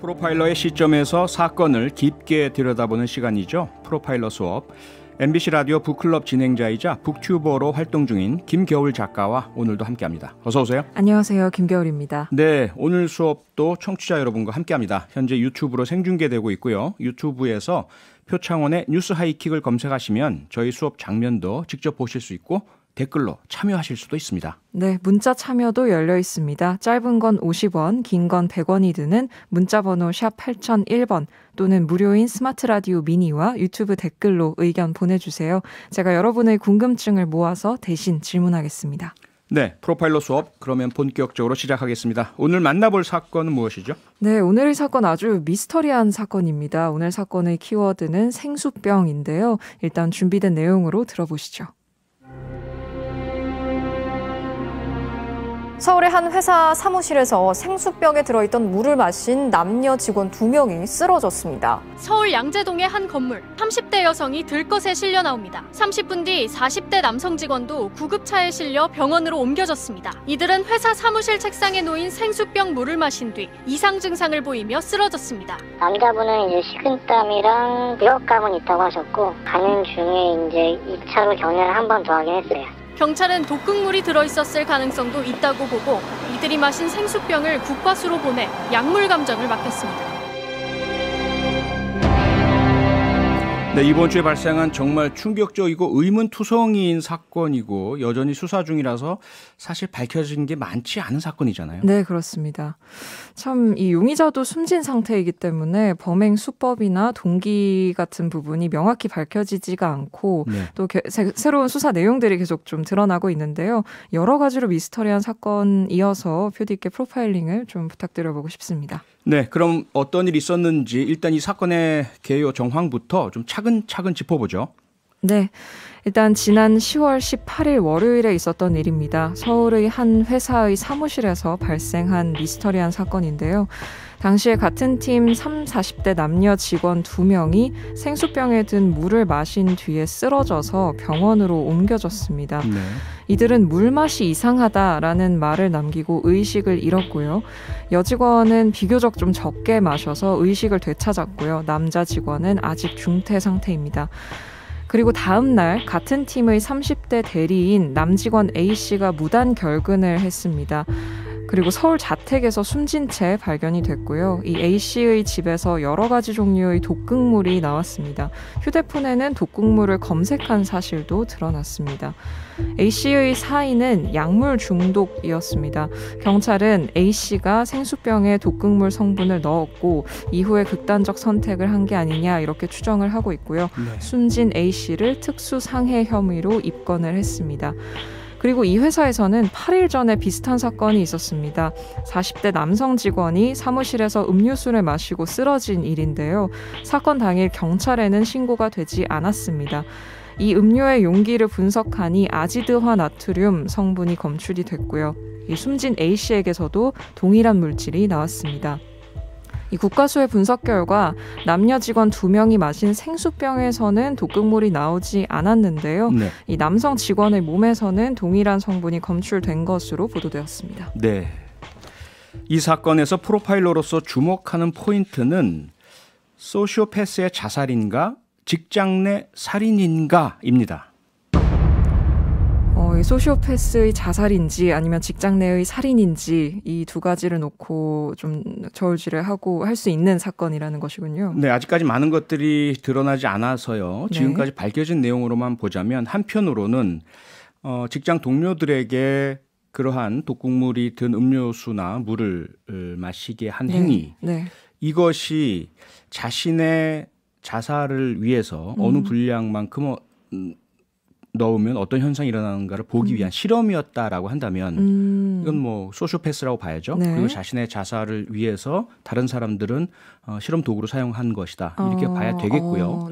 프로파일러의 시점에서 사건을 깊게 들여다보는 시간이죠. 프로파일러 수업. MBC 라디오 북클럽 진행자이자 북튜버로 활동 중인 김겨울 작가와 오늘도 함께합니다. 어서 오세요. 안녕하세요. 김겨울입니다. 네, 오늘 수업도 청취자 여러분과 함께합니다. 현재 유튜브로 생중계되고 있고요. 유튜브에서 표창원의 뉴스 하이킥을 검색하시면 저희 수업 장면도 직접 보실 수 있고 댓글로 참여하실 수도 있습니다. 네, 문자 참여도 열려 있습니다. 짧은 건 50원, 긴 건 100원이 드는 문자 번호 8001번 또는 무료인 스마트 라디오 미니와 유튜브 댓글로 의견 보내 주세요. 제가 여러분의 궁금증을 모아서 대신 질문하겠습니다. 네, 프로파일러 수업 그러면 본격적으로 시작하겠습니다. 오늘 만나볼 사건은 무엇이죠? 네, 오늘의 사건 아주 미스터리한 사건입니다. 오늘 사건의 키워드는 생수병인데요. 일단 준비된 내용으로 들어보시죠. 서울의 한 회사 사무실에서 생수병에 들어있던 물을 마신 남녀 직원 두명이 쓰러졌습니다. 서울 양재동의 한 건물, 30대 여성이 들것에 실려 나옵니다. 30분 뒤 40대 남성 직원도 구급차에 실려 병원으로 옮겨졌습니다. 이들은 회사 사무실 책상에 놓인 생수병 물을 마신 뒤 이상 증상을 보이며 쓰러졌습니다. 남자분은 이제 식은땀이랑 뼈감은 있다고 하셨고 가는 중에 이제 2차로 경련을 한번 더 하긴 했어요. 경찰은 독극물이 들어있었을 가능성도 있다고 보고 이들이 마신 생수병을 국과수로 보내 약물 감정을 맡겼습니다 네, 이번 주에 발생한 정말 충격적이고 의문투성이인 사건이고 여전히 수사 중이라서 사실 밝혀진 게 많지 않은 사건이잖아요. 네, 그렇습니다. 참 이 용의자도 숨진 상태이기 때문에 범행 수법이나 동기 같은 부분이 명확히 밝혀지지가 않고 네. 또 게, 새, 새로운 수사 내용들이 계속 좀 드러나고 있는데요. 여러 가지로 미스터리한 사건이어서 표디 있게 프로파일링을 좀 부탁드려보고 싶습니다. 네, 그럼 어떤 일이 있었는지 일단 이 사건의 개요 정황부터 좀 차근차근 짚어보죠. 네. 일단 지난 10월 18일 월요일에 있었던 일입니다. 서울의 한 회사의 사무실에서 발생한 미스터리한 사건인데요. 당시에 같은 팀 3, 40대 남녀 직원 2명이 생수병에 든 물을 마신 뒤에 쓰러져서 병원으로 옮겨졌습니다. 네. 이들은 물맛이 이상하다라는 말을 남기고 의식을 잃었고요. 여직원은 비교적 좀 적게 마셔서 의식을 되찾았고요. 남자 직원은 아직 중퇴 상태입니다. 그리고 다음 날 같은 팀의 30대 대리인 남직원 A씨가 무단 결근을 했습니다. 그리고 서울 자택에서 숨진 채 발견이 됐고요. 이 A씨의 집에서 여러 가지 종류의 독극물이 나왔습니다. 휴대폰에는 독극물을 검색한 사실도 드러났습니다. A씨의 사인은 약물 중독이었습니다. 경찰은 A씨가 생수병에 독극물 성분을 넣었고 이후에 극단적 선택을 한 게 아니냐 이렇게 추정을 하고 있고요. 네. 숨진 A씨를 특수상해 혐의로 입건을 했습니다. 그리고 이 회사에서는 8일 전에 비슷한 사건이 있었습니다. 40대 남성 직원이 사무실에서 음료수를 마시고 쓰러진 일인데요. 사건 당일 경찰에는 신고가 되지 않았습니다. 이 음료의 용기를 분석하니 아지드화 나트륨 성분이 검출이 됐고요. 이 숨진 A씨에게서도 동일한 물질이 나왔습니다. 이 국과수의 분석 결과 남녀 직원 두명이 마신 생수병에서는 독극물이 나오지 않았는데요. 네. 이 남성 직원의 몸에서는 동일한 성분이 검출된 것으로 보도되었습니다. 네. 이 사건에서 프로파일러로서 주목하는 포인트는 소시오패스의 자살인가 직장 내 살인인가입니다. 소시오패스의 자살인지 아니면 직장 내의 살인인지 이 두 가지를 놓고 좀 저울질을 하고 할 수 있는 사건이라는 것이군요. 네, 아직까지 많은 것들이 드러나지 않아서요. 네. 지금까지 네. 밝혀진 내용으로만 보자면 한편으로는 어, 직장 동료들에게 그러한 독극물이 든 음료수나 물을 어, 마시게 한 네. 행위 네. 네. 이것이 자신의 자살을 위해서 어느 음. 분량만큼 어, 넣으면 어떤 현상이 일어나는가를 보기 음. 위한 음. 실험이었다라고 한다면 음. 이건 뭐 소시오패스라고 봐야죠. 네. 그리고 자신의 자살을 위해서 다른 사람들은 어, 실험 도구로 사용한 것이다 이렇게 어. 봐야 되겠고요. 어.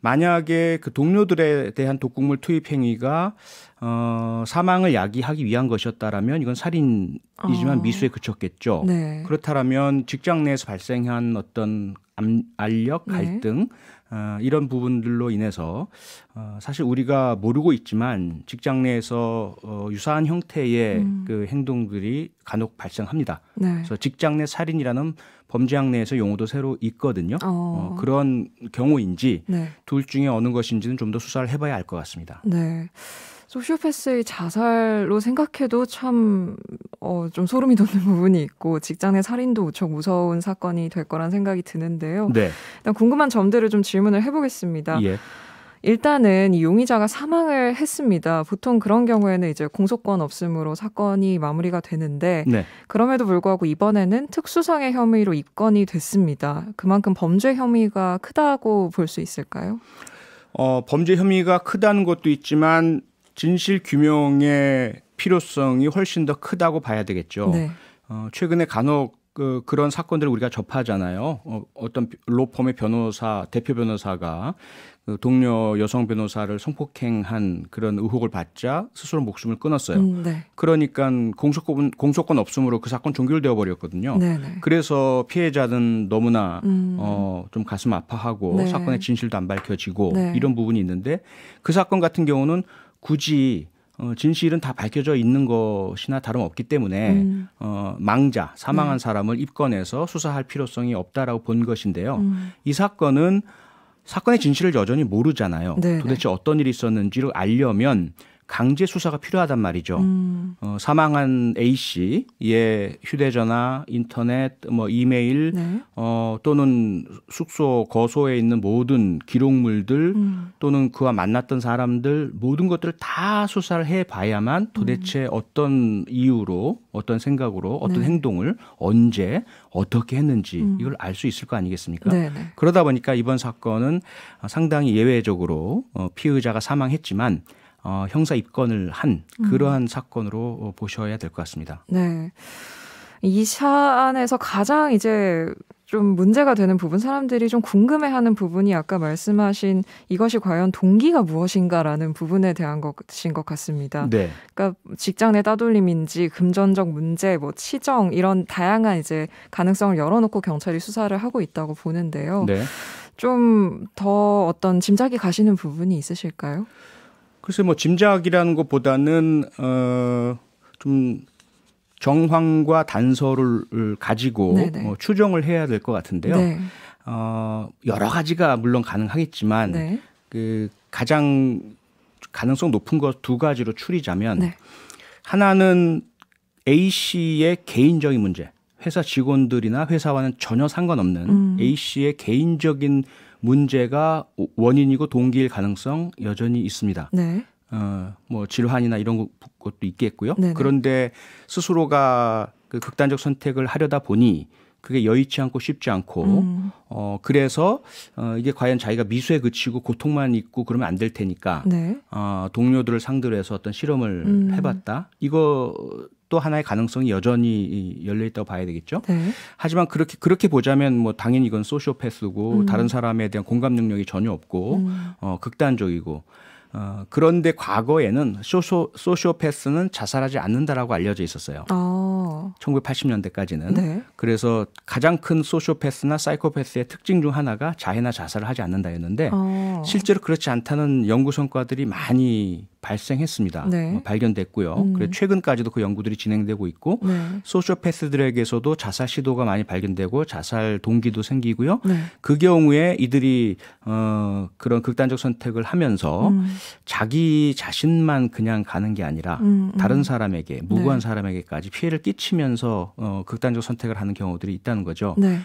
만약에 그 동료들에 대한 독극물 투입 행위가 어, 사망을 야기하기 위한 것이었다라면 이건 살인이지만 어. 미수에 그쳤겠죠. 네. 그렇다라면 직장 내에서 발생한 어떤 압력, 네. 갈등 네. 어, 이런 부분들로 인해서 어, 사실 우리가 모르고 있지만 직장 내에서 어, 유사한 형태의 음. 그 행동들이 간혹 발생합니다. 네. 그래서 직장 내 살인이라는 범죄학 내에서 용어도 새로 있거든요. 어. 어 그런 경우인지 네. 둘 중에 어느 것인지는 좀 더 수사를 해봐야 알 것 같습니다. 네. 소시오패스의 자살로 생각해도 참, 어, 좀 소름이 돋는 부분이 있고, 직장 내 살인도 무척 무서운 사건이 될 거란 생각이 드는데요. 네. 일단 궁금한 점들을 좀 질문을 해보겠습니다. 예. 일단은 이 용의자가 사망을 했습니다. 보통 그런 경우에는 이제 공소권 없음으로 사건이 마무리가 되는데 네. 그럼에도 불구하고 이번에는 특수상해 혐의로 입건이 됐습니다. 그만큼 범죄 혐의가 크다고 볼 수 있을까요? 어, 범죄 혐의가 크다는 것도 있지만 진실 규명의 필요성이 훨씬 더 크다고 봐야 되겠죠. 네. 어, 최근에 간혹 그, 그런 사건들을 우리가 접하잖아요. 어, 어떤 로펌의 변호사, 대표 변호사가 그 동료 여성 변호사를 성폭행한 그런 의혹을 받자 스스로 목숨을 끊었어요. 음, 네. 그러니까 공소권, 공소권 없음으로 그 사건 종결되어 버렸거든요. 네, 네. 그래서 피해자는 너무나 음. 어, 좀 가슴 아파하고 네. 사건의 진실도 안 밝혀지고 네. 이런 부분이 있는데 그 사건 같은 경우는 굳이 어, 진실은 다 밝혀져 있는 것이나 다름없기 때문에 음. 어, 망자 사망한 음. 사람을 입건해서 수사할 필요성이 없다라고 본 것인데요. 음. 이 사건은 사건의 진실을 여전히 모르잖아요. 네네. 네. 도대체 어떤 일이 있었는지를 알려면 강제 수사가 필요하단 말이죠. 음. 어, 사망한 A 씨의 휴대전화, 인터넷, 뭐 이메일, 네. 어, 또는 숙소 거소에 있는 모든 기록물들, 음. 또는 그와 만났던 사람들 모든 것들을 다 수사를 해봐야만 음. 도대체 음. 어떤 이유로, 어떤 생각으로, 어떤 네. 행동을 언제 어떻게 했는지 음. 이걸 알 수 있을 거 아니겠습니까? 네네. 네. 그러다 보니까 이번 사건은 상당히 예외적으로 어, 피의자가 사망했지만. 어, 형사 입건을 한 음. 그러한 음. 사건으로 어, 보셔야 될 것 같습니다. 네. 이 사안에서 가장 이제 좀 문제가 되는 부분, 사람들이 좀 궁금해하는 부분이 아까 말씀하신 이것이 과연 동기가 무엇인가라는 부분에 대한 것인 것 같습니다. 네. 그러니까 직장 내 따돌림인지 금전적 문제, 뭐 치정 이런 다양한 이제 가능성을 열어놓고 경찰이 수사를 하고 있다고 보는데요. 네. 좀 더 어떤 짐작이 가시는 부분이 있으실까요? 글쎄 뭐 짐작이라는 것보다는 어좀 정황과 단서를 가지고 어, 추정을 해야 될 것 같은데요. 네. 어 여러 가지가 물론 가능하겠지만 네. 그 가장 가능성 높은 것 두 가지로 추리자면 네. 하나는 A 씨의 개인적인 문제, 회사 직원들이나 회사와는 전혀 상관없는 음. A 씨의 개인적인 문제가 원인이고 동기일 가능성 여전히 있습니다. 네. 어, 뭐 질환이나 이런 것도 있겠고요. 네네. 그런데 스스로가 그 극단적 선택을 하려다 보니 그게 여의치 않고 쉽지 않고 음. 어 그래서 어 이게 과연 자기가 미수에 그치고 고통만 있고 그러면 안 될 테니까 네. 어 동료들을 상대로 해서 어떤 실험을 음. 해봤다 이거 또 하나의 가능성이 여전히 열려 있다고 봐야 되겠죠. 네. 하지만 그렇게 그렇게 보자면 뭐 당연히 이건 소시오패스고 음. 다른 사람에 대한 공감 능력이 전혀 없고 음. 어, 극단적이고 어, 그런데 과거에는 소쇼, 소시오패스는 자살하지 않는다라고 알려져 있었어요. 아. 1980년대까지는. 네. 그래서 가장 큰 소시오패스나 사이코패스의 특징 중 하나가 자해나 자살을 하지 않는다였는데 아. 실제로 그렇지 않다는 연구 성과들이 많이 발생했습니다. 네. 뭐 발견됐고요. 음. 그래 최근까지도 그 연구들이 진행되고 있고 네. 소시오패스들에게서도 자살 시도가 많이 발견되고 자살 동기도 생기고요. 네. 그 경우에 이들이 어 그런 극단적 선택을 하면서 음. 자기 자신만 그냥 가는 게 아니라 음, 음. 다른 사람에게 네. 무고한 사람에게까지 피해를 끼치면서 어 극단적 선택을 하는 경우들이 있다는 거죠. 네.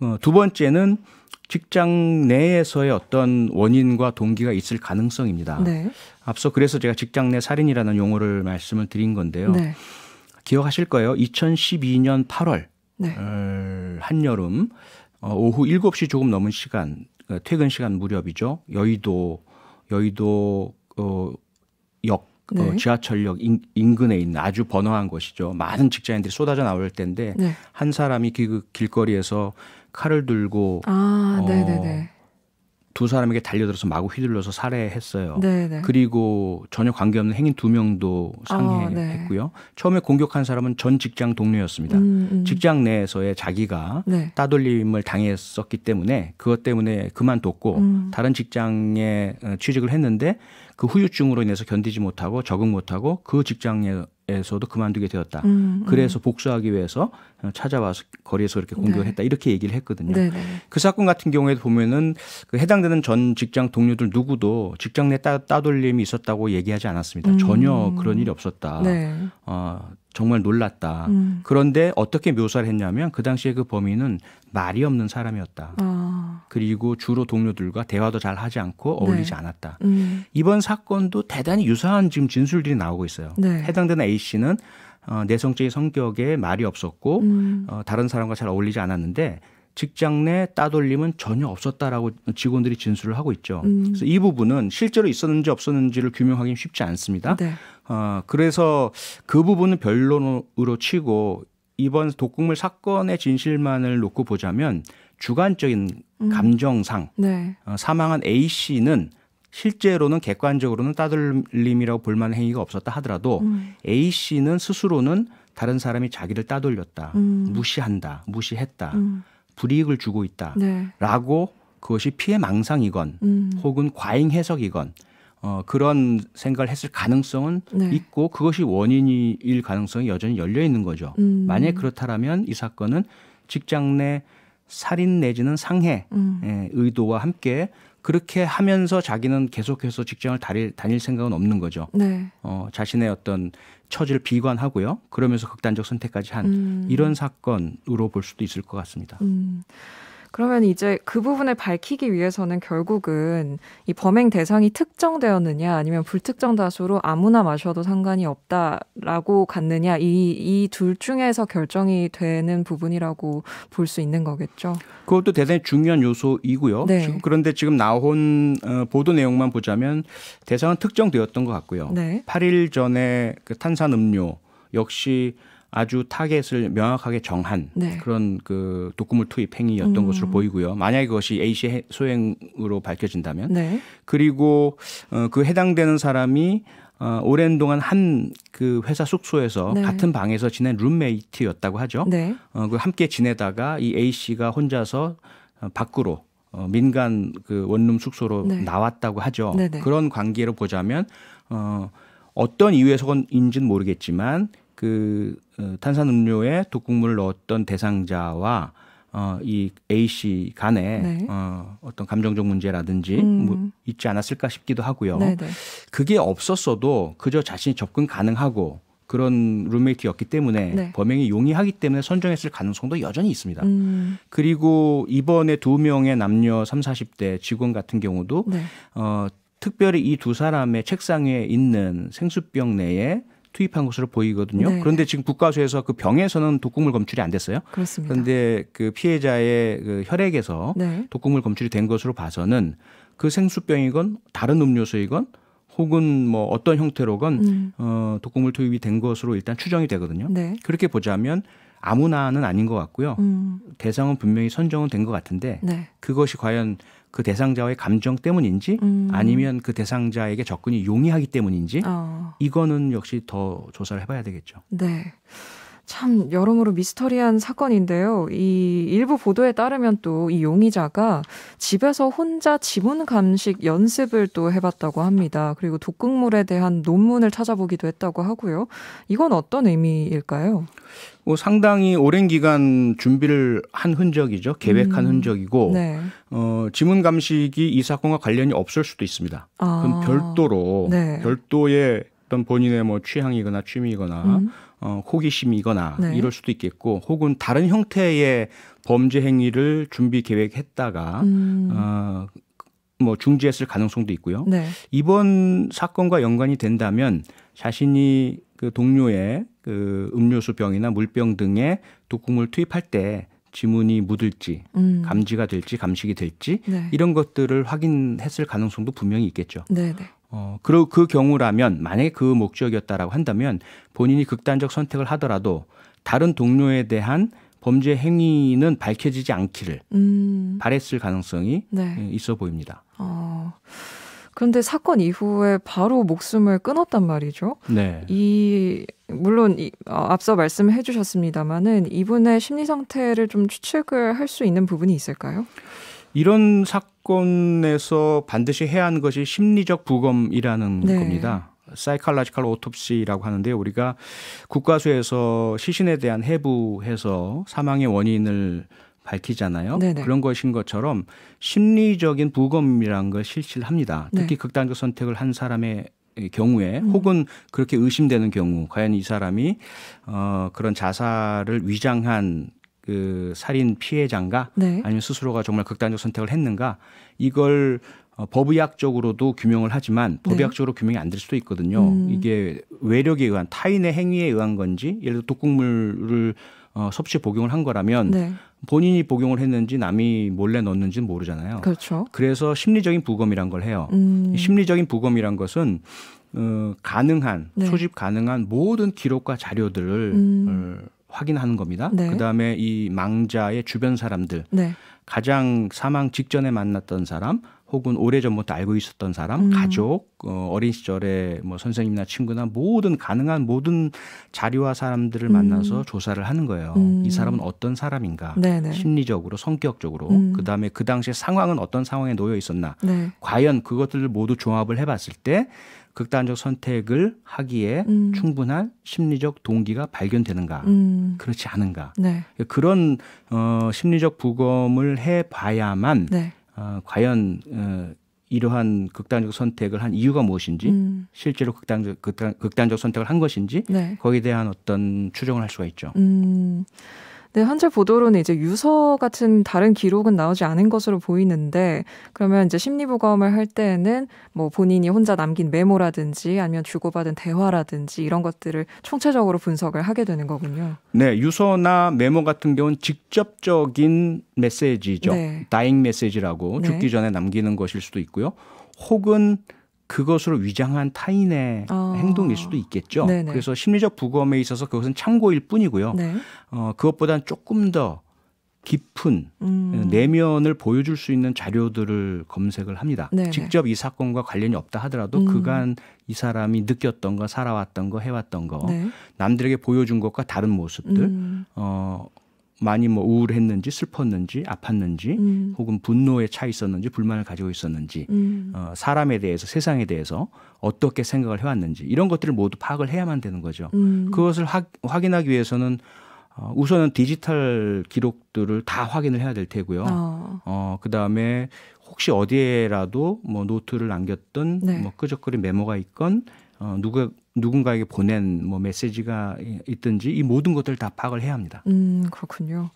어, 두 번째는 직장 내에서의 어떤 원인과 동기가 있을 가능성입니다. 네. 앞서 그래서 제가 직장 내 살인이라는 용어를 말씀을 드린 건데요. 네. 기억하실 거예요. 2012년 8월 네. 어, 한여름 어, 오후 7시 조금 넘은 시간 어, 퇴근 시간 무렵이죠. 여의도 여의도 어, 역 네. 어, 지하철역 인, 근에 있는 아주 번화한 곳이죠. 많은 직장인들이 쏟아져 나올 때인데 네. 한 사람이 그 길거리에서 칼을 들고 아, 어, 두 사람에게 달려들어서 마구 휘둘러서 살해했어요. 네네. 그리고 전혀 관계없는 행인 두 명도 아, 상해했고요. 아, 네. 처음에 공격한 사람은 전 직장 동료였습니다. 음, 음. 직장 내에서의 자기가 네. 따돌림을 당했었기 때문에 그것 때문에 그만뒀고 음. 다른 직장에 어, 취직을 했는데 그 후유증으로 인해서 견디지 못하고 적응 못하고 그 직장에 에서도 그만두게 되었다. 음, 음. 그래서 복수하기 위해서 어, 찾아와서 거리에서 그렇게 네. 공격을 네. 했다. 이렇게 얘기를 했거든요. 네, 네. 그 사건 같은 경우에도 보면은 그 해당되는 전 직장 동료들 누구도 직장 내 따, 따돌림이 있었다고 얘기하지 않았습니다. 음. 전혀 그런 일이 없었다. 네. 어, 정말 놀랐다. 음. 그런데 어떻게 묘사를 했냐면 그 당시에 그 범인은 말이 없는 사람이었다. 아. 그리고 주로 동료들과 대화도 잘 하지 않고 네. 어울리지 네. 않았다. 음. 이번 사건도 대단히 유사한 지금 진술들이 나오고 있어요. 네. 해당되는 A 씨는 어, 내성적인 성격에 말이 없었고 음. 어, 다른 사람과 잘 어울리지 않았는데 직장 내 따돌림은 전혀 없었다라고 직원들이 진술을 하고 있죠. 음. 그래서 이 부분은 실제로 있었는지 없었는지를 규명하기는 쉽지 않습니다. 네. 어, 그래서 그 부분은 변론으로 치고 이번 독극물 사건의 진실만을 놓고 보자면 주관적인 음. 감정상 네. 어, 사망한 A 씨는 실제로는 객관적으로는 따돌림이라고 볼만한 행위가 없었다 하더라도 음. A 씨는 스스로는 다른 사람이 자기를 따돌렸다, 음. 무시한다, 무시했다, 음. 불이익을 주고 있다라고 네. 그것이 피해 망상이건 음. 혹은 과잉 해석이건 어, 그런 생각을 했을 가능성은 네. 있고 그것이 원인일 가능성이 여전히 열려 있는 거죠. 음. 만약 그렇다라면 이 사건은 직장 내 살인 내지는 상해 음. 예, 의도와 함께 그렇게 하면서 자기는 계속해서 직장을 다닐, 다닐 생각은 없는 거죠. 네. 어, 자신의 어떤 처지를 비관하고요. 그러면서 극단적 선택까지 한 음. 이런 사건으로 볼 수도 있을 것 같습니다. 음. 그러면 이제 그 부분을 밝히기 위해서는 결국은 이 범행 대상이 특정되었느냐 아니면 불특정 다수로 아무나 마셔도 상관이 없다라고 갔느냐 이 이 둘 중에서 결정이 되는 부분이라고 볼 수 있는 거겠죠. 그것도 대단히 중요한 요소이고요. 네. 그런데 지금 나온 어, 보도 내용만 보자면 대상은 특정되었던 것 같고요. 네. 8일 전에 그 탄산음료 역시 아주 타겟을 명확하게 정한 네. 그런 그 독극물 투입 행위였던 음. 것으로 보이고요. 만약에 그것이 A 씨 소행으로 밝혀진다면 네. 그리고 어, 그 해당되는 사람이 어, 오랜 동안 한 그 회사 숙소에서 네. 같은 방에서 지낸 룸메이트였다고 하죠. 네. 어, 그 함께 지내다가 이 A 씨가 혼자서 어, 밖으로 어, 민간 그 원룸 숙소로 네. 나왔다고 하죠. 네네. 네. 그런 관계로 보자면 어, 어떤 이유에서인지는 모르겠지만 그 어, 탄산음료에 독극물을 넣었던 대상자와 어, 이 A 씨 간에 네. 어, 어떤 감정적 문제라든지 음. 뭐 있지 않았을까 싶기도 하고요. 네네. 네. 그게 없었어도 그저 자신이 접근 가능하고 그런 룸메이트였기 때문에 네. 범행이 용이하기 때문에 선정했을 가능성도 여전히 있습니다. 음. 그리고 이번에 두 명의 남녀 3, 40대 직원 같은 경우도 네. 어, 특별히 이 두 사람의 책상에 있는 생수병 내에 투입한 것으로 보이거든요. 네. 그런데 지금 국과수에서그 병에서는 독극물 검출이 안 됐어요. 그렇습니다. 그런데 그 피해자의 그 혈액에서 네. 독극물 검출이 된 것으로 봐서는 그 생수병이건 다른 음료수이건 혹은 뭐 어떤 형태로건 음. 어, 독극물 투입이 된 것으로 일단 추정이 되거든요. 네. 그렇게 보자면 아무나는 아닌 것 같고요. 음. 대상은 분명히 선정은 된 것 같은데 네. 그것이 과연 그 대상자의 감정 때문인지 음. 아니면 그 대상자에게 접근이 용이하기 때문인지 어. 이거는 역시 더 조사를 해봐야 되겠죠. 네. 참 여러모로 미스터리한 사건인데요. 이 일부 보도에 따르면 또 이 용의자가 집에서 혼자 지문 감식 연습을 또 해봤다고 합니다. 그리고 독극물에 대한 논문을 찾아보기도 했다고 하고요. 이건 어떤 의미일까요? 뭐 상당히 오랜 기간 준비를 한 흔적이죠. 계획한 음. 흔적이고 네. 어, 지문 감식이 이 사건과 관련이 없을 수도 있습니다. 아. 그럼 별도로 네. 별도의 어떤 본인의 뭐 취향이거나 취미이거나 음. 어, 호기심이거나 네. 이럴 수도 있겠고 혹은 다른 형태의 범죄 행위를 준비 계획했다가 음. 어, 뭐 중지했을 가능성도 있고요. 네. 이번 사건과 연관이 된다면 자신이 그 동료의 그 음료수 병이나 물병 등의 독극물 투입할 때 지문이 묻을지 음. 감지가 될지 감식이 될지 네. 이런 것들을 확인했을 가능성도 분명히 있겠죠. 네네. 네. 어, 그, 그 경우라면, 만약에 그 목적이었다라고 한다면 본인이 극단적 선택을 하더라도 다른 동료에 대한 범죄 행위는 밝혀지지 않기를 음. 바랬을 가능성이 네. 예, 있어 보입니다. 어. 그런데 사건 이후에 바로 목숨을 끊었단 말이죠. 네. 이 물론 이, 어, 앞서 말씀해 주셨습니다마는 이분의 심리 상태를 좀 추측을 할 수 있는 부분이 있을까요? 이런 사건에서 반드시 해야 하는 것이 심리적 부검이라는 네. 겁니다. 사이칼라지컬 오톱시라고 하는데 우리가 국가수에서 시신에 대한 해부해서 사망의 원인을 밝히잖아요. 네네. 네. 그런 것인 것처럼 심리적인 부검이란 걸실시 합니다. 네. 특히 네. 극단적 선택을 한 사람의 경우에 음. 혹은 그렇게 의심되는 경우 과연 이 사람이 어, 그런 자살을 위장한 그 살인 피해자인가 네. 아니면 스스로가 정말 극단적 선택을 했는가 이걸 어, 법의학적으로도 규명을 하지만 네. 법의학적으로 네. 규명이 안 될 수도 있거든요. 음. 이게 외력에 의한 타인의 행위에 의한 건지 예를 들어 독극물을 어, 섭취 복용을 한 거라면 네. 본인이 복용을 했는지 남이 몰래 넣었는지는 모르잖아요. 그렇죠. 그래서 심리적인 부검이란 걸 해요. 음. 심리적인 부검이란 것은 어, 가능한 네. 수집 가능한 모든 기록과 자료들을 음. 어, 확인하는 겁니다. 네. 그다음에 이 망자의 주변 사람들 네. 가장 사망 직전에 만났던 사람 혹은 오래전부터 알고 있었던 사람, 음. 가족, 어, 어린 시절에 뭐 선생님이나 친구나 모든 가능한 모든 자료와 사람들을 음. 만나서 음. 조사를 하는 거예요. 음. 이 사람은 어떤 사람인가? 네네. 네. 심리적으로, 성격적으로, 음. 그 다음에 그 당시에 상황은 어떤 상황에 놓여 있었나? 네. 과연 그것들을 모두 종합을 해봤을 때 극단적 선택을 하기에 음. 충분한 심리적 동기가 발견되는가, 음. 그렇지 않은가. 네. 그런 어, 심리적 부검을 해봐야만 네. 어, 과연 어, 이러한 극단적 선택을 한 이유가 무엇인지, 음. 실제로 극단적 극단, 극단적 선택을 한 것인지 네. 거기에 대한 어떤 추정을 할 수가 있죠. 음. 네, 한줄 보도로는 이제 유서 같은 다른 기록은 나오지 않은 것으로 보이는데 그러면 이제 심리부검을 할 때에는 뭐 본인이 혼자 남긴 메모라든지 아니면 주고받은 대화라든지 이런 것들을 총체적으로 분석을 하게 되는 거군요. 네, 유서나 메모 같은 경우는 직접적인 메시지죠. 네. 다잉 메시지라고 네. 죽기 전에 남기는 것일 수도 있고요. 혹은 그것으로 위장한 타인의 아. 행동일 수도 있겠죠. 네네. 그래서 심리적 부검에 있어서 그것은 참고일 뿐이고요. 네. 어, 그것보단 조금 더 깊은 음. 네, 내면을 보여줄 수 있는 자료들을 검색을 합니다. 네네. 직접 이 사건과 관련이 없다 하더라도 음. 그간 이 사람이 느꼈던 거, 살아왔던 거, 해왔던 거, 네. 남들에게 보여준 것과 다른 모습들, 음. 어, 많이 뭐 우울했는지 슬펐는지 아팠는지 음. 혹은 분노에 차 있었는지 불만을 가지고 있었는지 음. 어, 사람에 대해서 세상에 대해서 어떻게 생각을 해왔는지 이런 것들을 모두 파악을 해야만 되는 거죠. 음. 그것을 하, 확인하기 위해서는 어, 우선은 디지털 기록들을 다 확인을 해야 될 테고요. 아. 어, 어그 다음에 혹시 어디에라도 뭐 노트를 남겼던 네. 뭐끄적거리 메모가 있건 어, 누가 누군가에게 보낸 뭐 메시지가 있든지 이 모든 것들 을다 파악을 해야 합니다. 음, 그렇군요.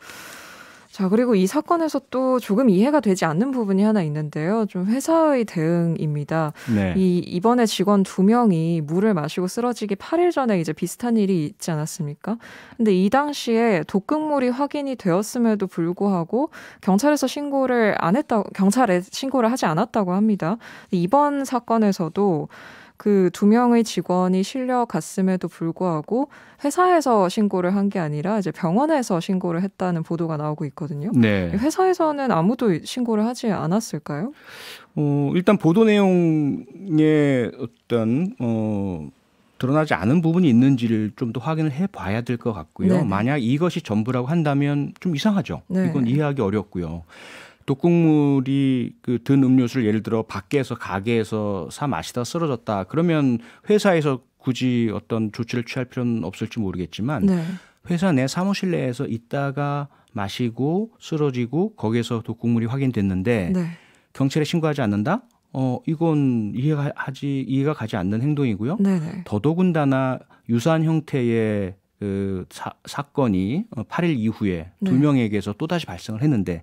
자, 그리고 이 사건에서 또 조금 이해가 되지 않는 부분이 하나 있는데요. 좀 회사의 대응입니다. 네. 이 이번에 직원 두 명이 물을 마시고 쓰러지기 8일 전에 이제 비슷한 일이 있지 않았습니까? 근데 이 당시에 독극물이 확인이 되었음에도 불구하고 경찰에서 신고를 안했다 경찰에 신고를 하지 않았다고 합니다. 이번 사건에서도 그두 명의 직원이 실려갔음에도 불구하고 회사에서 신고를 한 게 아니라 이제 병원에서 신고를 했다는 보도가 나오고 있거든요. 네. 회사에서는 아무도 신고를 하지 않았을까요? 어, 일단 보도 내용에 어떤 어 드러나지 않은 부분이 있는지를 좀 더 확인을 해봐야 될 것 같고요. 네네. 네. 만약 이것이 전부라고 한다면 좀 이상하죠. 네. 이건 이해하기 어렵고요. 독극물이 그든 음료수를 예를 들어 밖에서 가게에서 사 마시다 쓰러졌다 그러면 회사에서 굳이 어떤 조치를 취할 필요는 없을지 모르겠지만 네. 회사 내 사무실 내에서 있다가 마시고 쓰러지고 거기에서 독극물이 확인됐는데 네. 경찰에 신고하지 않는다? 어 이건 이해가 하지 이해가 가지 않는 행동이고요. 네네. 네. 더더군다나 유사한 형태의 그 사, 건이 8일 이후에 네. 두 명에게서 또 다시 발생을 했는데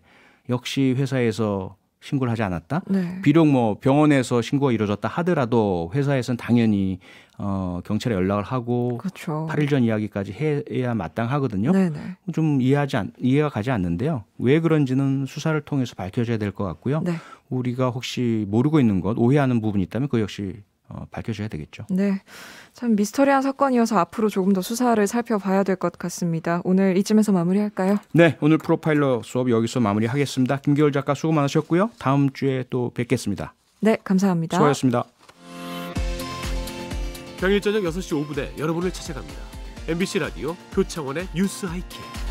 역시 회사에서 신고를 하지 않았다. 네. 비록 뭐 병원에서 신고가 이루어졌다 하더라도 회사에서는 당연히 어, 경찰에 연락을 하고 그렇죠. 8일 전 이야기까지 해야 마땅하거든요. 네네. 좀 이해하지 않, 이해가 가지 않는데요. 왜 그런지는 수사를 통해서 밝혀져야 될 것 같고요. 네. 우리가 혹시 모르고 있는 것, 오해하는 부분이 있다면 그 역시 어, 밝혀줘야 되겠죠. 네. 참 미스터리한 사건이어서 앞으로 조금 더 수사를 살펴봐야 될 것 같습니다. 오늘 이쯤에서 마무리할까요? 네. 오늘 프로파일러 수업 여기서 마무리하겠습니다. 김기열 작가 수고 많으셨고요. 다음 주에 또 뵙겠습니다. 네. 감사합니다. 수고하셨습니다. 평일 저녁 6시 5분에 여러분을 찾아갑니다. MBC 라디오 표창원의 뉴스 하이킥.